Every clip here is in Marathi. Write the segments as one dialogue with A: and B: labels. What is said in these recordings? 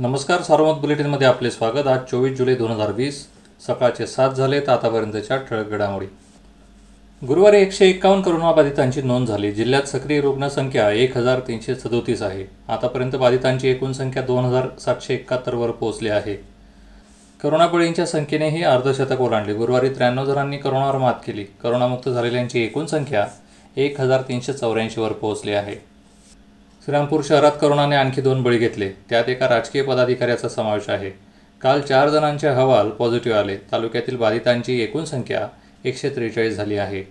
A: नमस्कार सार्वमत बुलेटिनमध्ये आपले स्वागत आज चोवीस जुलै दोन हजार वीस सकाळचे सात झाले तर आतापर्यंतच्या ठळक घडामोडी गुरुवारी एकशे एकावन्न कोरोनाबाधितांची नोंद झाली जिल्ह्यात सक्रिय रुग्णसंख्या एक हजार तीनशे सदोतीस आहे आतापर्यंत बाधितांची एकूण संख्या दोन हजार सातशे एकाहत्तरवर पोहोचली आहे करोना बळींच्या संख्येनेही अर्धशतक ओलांडले गुरुवारी त्र्याण्णव जणांनी करोनावर मात केली करोनामुक्त झालेल्यांची एकूण संख्या एक हजार तीनशे चौऱ्याऐंशीवर पोहोचली आहे श्रीरामपूर शहरात करोनाने आणखी दोन बळी घेतले त्यात एका राजकीय पदाधिकाऱ्याचा समावेश आहे काल चार जणांचे अहवाल पॉझिटिव्ह आले तालुक्यातील बाधितांची एकूण संख्या एकशे त्रेचाळीस झाली आहे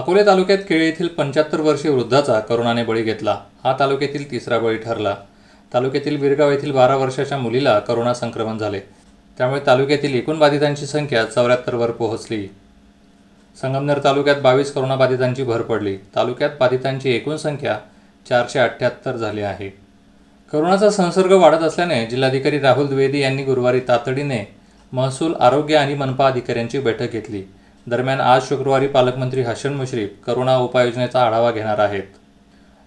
A: अकोले तालुक्यात केळी येथील पंच्याहत्तर वर्षीय वृद्धाचा करोनाने बळी घेतला हा तालुक्यातील तिसरा बळी ठरला तालुक्यातील बिरगाव येथील बारा वर्षाच्या मुलीला करोना संक्रमण झाले त्यामुळे तालुक्यातील एकूण बाधितांची संख्या चौऱ्याहत्तरवर पोहोचली संगमनेर तालुक्यात बावीस करोनाबाधितांची भर पडली तालुक्यात बाधितांची एकूण संख्या चारशे अठ्ठ्याहत्तर झाले आहे करोनाचा संसर्ग वाढत असल्याने जिल्हाधिकारी राहुल द्विवेदी यांनी गुरुवारी तातडीने महसूल आरोग्य आणि मनपा अधिकाऱ्यांची बैठक घेतली दरम्यान आज शुक्रवारी पालकमंत्री हसन मुश्रीफ करोना उपाययोजनेचा आढावा घेणार आहेत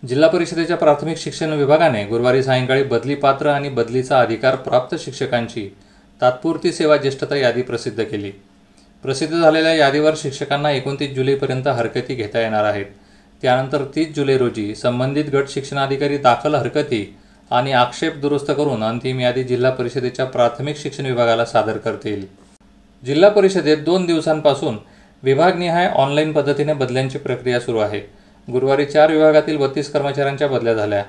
A: जिल्हा परिषदेच्या प्राथमिक शिक्षण विभागाने गुरुवारी सायंकाळी बदली पात्र आणि बदलीचा अधिकार प्राप्त शिक्षकांची तात्पुरती सेवा ज्येष्ठता यादी प्रसिद्ध केली प्रसिद्ध झालेल्या यादीवर शिक्षकांना एकोणतीस जुलैपर्यंत हरकती घेता येणार आहेत त्यानंतर तीस जुलै रोजी संबंधित गट शिक्षणाधिकारी दाखल हरकती आणि आक्षेप दुरुस्त करून अंतिम यादी जिल्हा परिषदेच्या प्राथमिक शिक्षण विभागाला सादर करतील जिल्हा परिषदेत दोन दिवसांपासून विभागनिहाय ऑनलाईन पद्धतीने बदल्यांची प्रक्रिया सुरू आहे गुरुवारी चार विभागातील बत्तीस कर्मचाऱ्यांच्या बदल्या झाल्या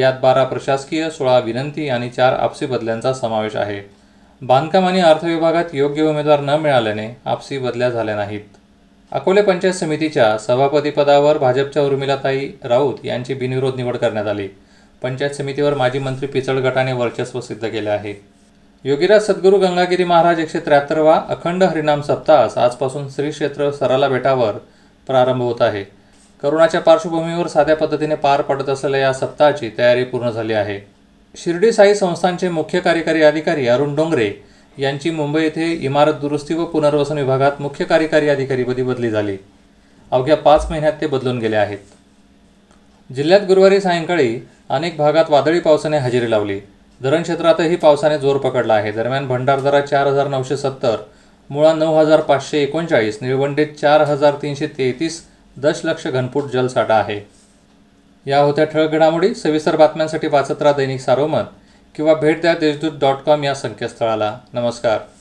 A: यात बारा प्रशासकीय सोळा विनंती आणि चार आपसी बदल्यांचा समावेश आहे बांधकाम आणि अर्थविभागात योग्य उमेदवार न मिळाल्याने आपसी बदल्या झाल्या नाहीत अकोले पंचायत समितीच्या सभापतीपदावर भाजपच्या उर्मिलाताई राऊत यांची बिनविरोध निवड करण्यात आली पंचायत समितीवर माजी मंत्री पिचड गटाने वर्चस्व सिद्ध केले आहे योगीराज सद्गुरू गंगागिरी महाराज एकशे त्र्याहत्तरवा अखंड हरिनाम सप्ताह आजपासून श्री क्षेत्र सराला बेटावर प्रारंभ होत आहे करोनाच्या पार्श्वभूमीवर साध्या पद्धतीने पार पडत असलेल्या या सप्ताहाची तयारी पूर्ण झाली आहे शिर्डी साई संस्थांचे मुख्य कार्यकारी अधिकारी अरुण डोंगरे यांची मुंबई येथे इमारत दुरुस्ती व पुनर्वसन विभागात मुख्य कार्यकारी अधिकारीपदी बदली झाली अवघ्या पाच महिन्यात ते बदलून गेले आहेत जिल्ह्यात गुरुवारी सायंकाळी अनेक भागात वादळी पावसाने हजेरी लावली धरण क्षेत्रातही पावसाने जोर पकडला आहे दरम्यान भंडारदरा चार हजार नऊशे सत्तर मुळा नऊ हजार पाचशे एकोणचाळीस निळवंडीत चार हजार तीनशे तेहतीस दशलक्ष घनफूट जलसाठा आहे या होत्या ठळक घडामोडी सविस्तर बातम्यांसाठी वाचत राहा दैनिक सारोमत किंवा भेट द्या देशदूत डॉट कॉम या संकेतस्थळाला नमस्कार